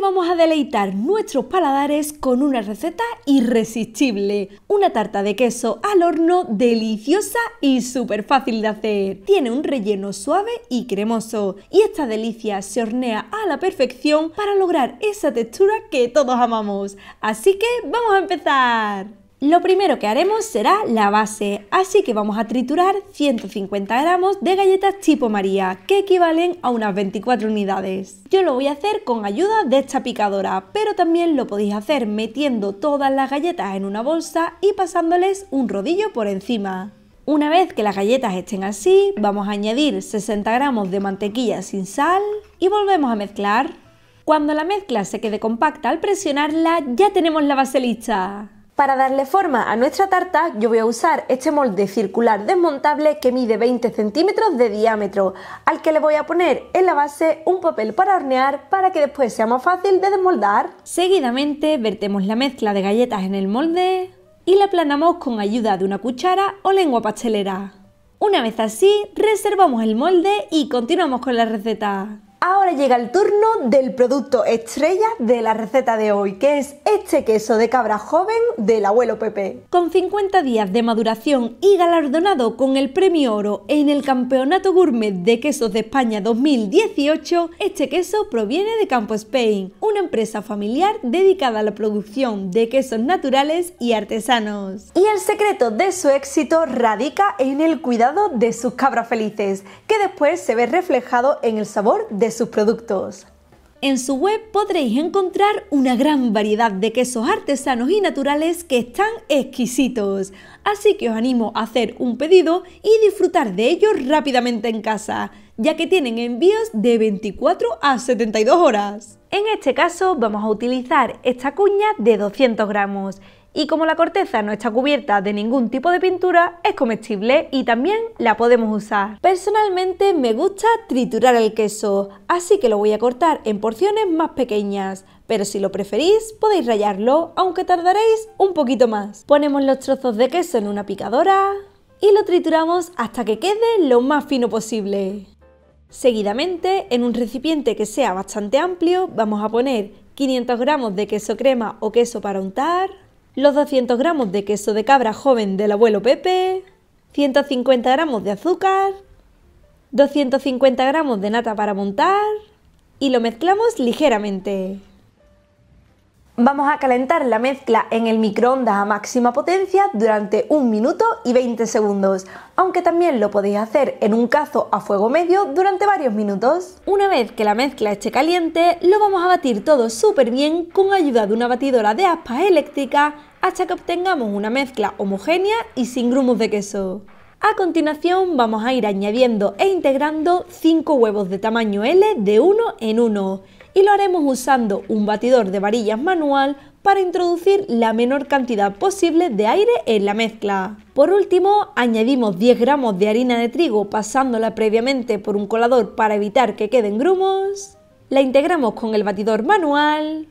vamos a deleitar nuestros paladares con una receta irresistible. Una tarta de queso al horno deliciosa y súper fácil de hacer. Tiene un relleno suave y cremoso y esta delicia se hornea a la perfección para lograr esa textura que todos amamos. Así que vamos a empezar. Lo primero que haremos será la base, así que vamos a triturar 150 gramos de galletas tipo María, que equivalen a unas 24 unidades. Yo lo voy a hacer con ayuda de esta picadora, pero también lo podéis hacer metiendo todas las galletas en una bolsa y pasándoles un rodillo por encima. Una vez que las galletas estén así, vamos a añadir 60 gramos de mantequilla sin sal y volvemos a mezclar. Cuando la mezcla se quede compacta al presionarla, ya tenemos la base lista. Para darle forma a nuestra tarta yo voy a usar este molde circular desmontable que mide 20 centímetros de diámetro, al que le voy a poner en la base un papel para hornear para que después sea más fácil de desmoldar. Seguidamente vertemos la mezcla de galletas en el molde y la aplanamos con ayuda de una cuchara o lengua pastelera. Una vez así, reservamos el molde y continuamos con la receta llega el turno del producto estrella de la receta de hoy, que es este queso de cabra joven del abuelo Pepe. Con 50 días de maduración y galardonado con el premio oro en el Campeonato Gourmet de Quesos de España 2018, este queso proviene de Campo Spain, una empresa familiar dedicada a la producción de quesos naturales y artesanos. Y el secreto de su éxito radica en el cuidado de sus cabras felices, que después se ve reflejado en el sabor de sus productos productos. En su web podréis encontrar una gran variedad de quesos artesanos y naturales que están exquisitos, así que os animo a hacer un pedido y disfrutar de ellos rápidamente en casa, ya que tienen envíos de 24 a 72 horas. En este caso vamos a utilizar esta cuña de 200 gramos y como la corteza no está cubierta de ningún tipo de pintura, es comestible y también la podemos usar. Personalmente me gusta triturar el queso, así que lo voy a cortar en porciones más pequeñas, pero si lo preferís podéis rallarlo, aunque tardaréis un poquito más. Ponemos los trozos de queso en una picadora y lo trituramos hasta que quede lo más fino posible. Seguidamente, en un recipiente que sea bastante amplio, vamos a poner 500 gramos de queso crema o queso para untar, los 200 gramos de queso de cabra joven del abuelo Pepe, 150 gramos de azúcar, 250 gramos de nata para montar y lo mezclamos ligeramente. Vamos a calentar la mezcla en el microondas a máxima potencia durante 1 minuto y 20 segundos, aunque también lo podéis hacer en un cazo a fuego medio durante varios minutos. Una vez que la mezcla esté caliente, lo vamos a batir todo súper bien con ayuda de una batidora de aspas eléctrica hasta que obtengamos una mezcla homogénea y sin grumos de queso. A continuación vamos a ir añadiendo e integrando 5 huevos de tamaño L de uno en uno y lo haremos usando un batidor de varillas manual para introducir la menor cantidad posible de aire en la mezcla. Por último, añadimos 10 gramos de harina de trigo pasándola previamente por un colador para evitar que queden grumos. La integramos con el batidor manual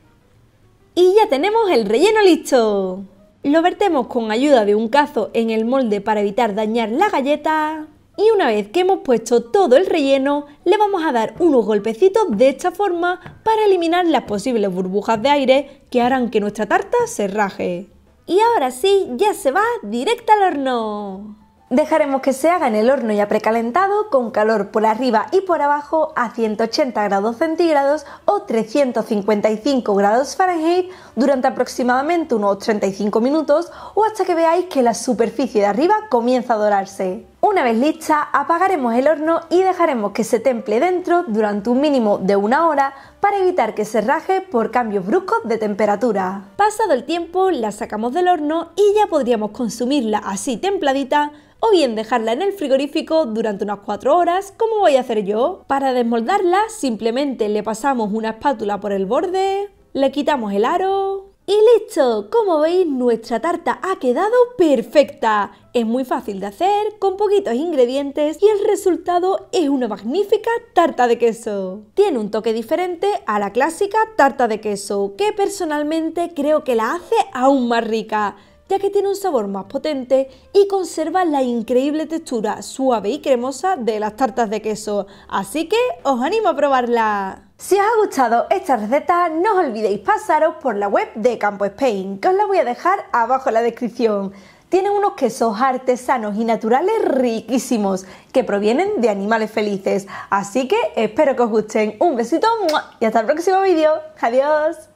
y ya tenemos el relleno listo. Lo vertemos con ayuda de un cazo en el molde para evitar dañar la galleta. Y una vez que hemos puesto todo el relleno, le vamos a dar unos golpecitos de esta forma para eliminar las posibles burbujas de aire que harán que nuestra tarta se raje. Y ahora sí, ya se va directo al horno. Dejaremos que se haga en el horno ya precalentado con calor por arriba y por abajo a 180 grados centígrados o 355 grados Fahrenheit durante aproximadamente unos 35 minutos o hasta que veáis que la superficie de arriba comienza a dorarse. Una vez lista, apagaremos el horno y dejaremos que se temple dentro durante un mínimo de una hora para evitar que se raje por cambios bruscos de temperatura. Pasado el tiempo, la sacamos del horno y ya podríamos consumirla así templadita o bien dejarla en el frigorífico durante unas 4 horas, como voy a hacer yo. Para desmoldarla, simplemente le pasamos una espátula por el borde, le quitamos el aro ¡Y listo! Como veis, nuestra tarta ha quedado perfecta. Es muy fácil de hacer, con poquitos ingredientes y el resultado es una magnífica tarta de queso. Tiene un toque diferente a la clásica tarta de queso, que personalmente creo que la hace aún más rica ya que tiene un sabor más potente y conserva la increíble textura suave y cremosa de las tartas de queso, así que os animo a probarla. Si os ha gustado esta receta, no os olvidéis pasaros por la web de Campo Spain, que os la voy a dejar abajo en la descripción. Tienen unos quesos artesanos y naturales riquísimos que provienen de animales felices. Así que espero que os gusten. Un besito y hasta el próximo vídeo. Adiós.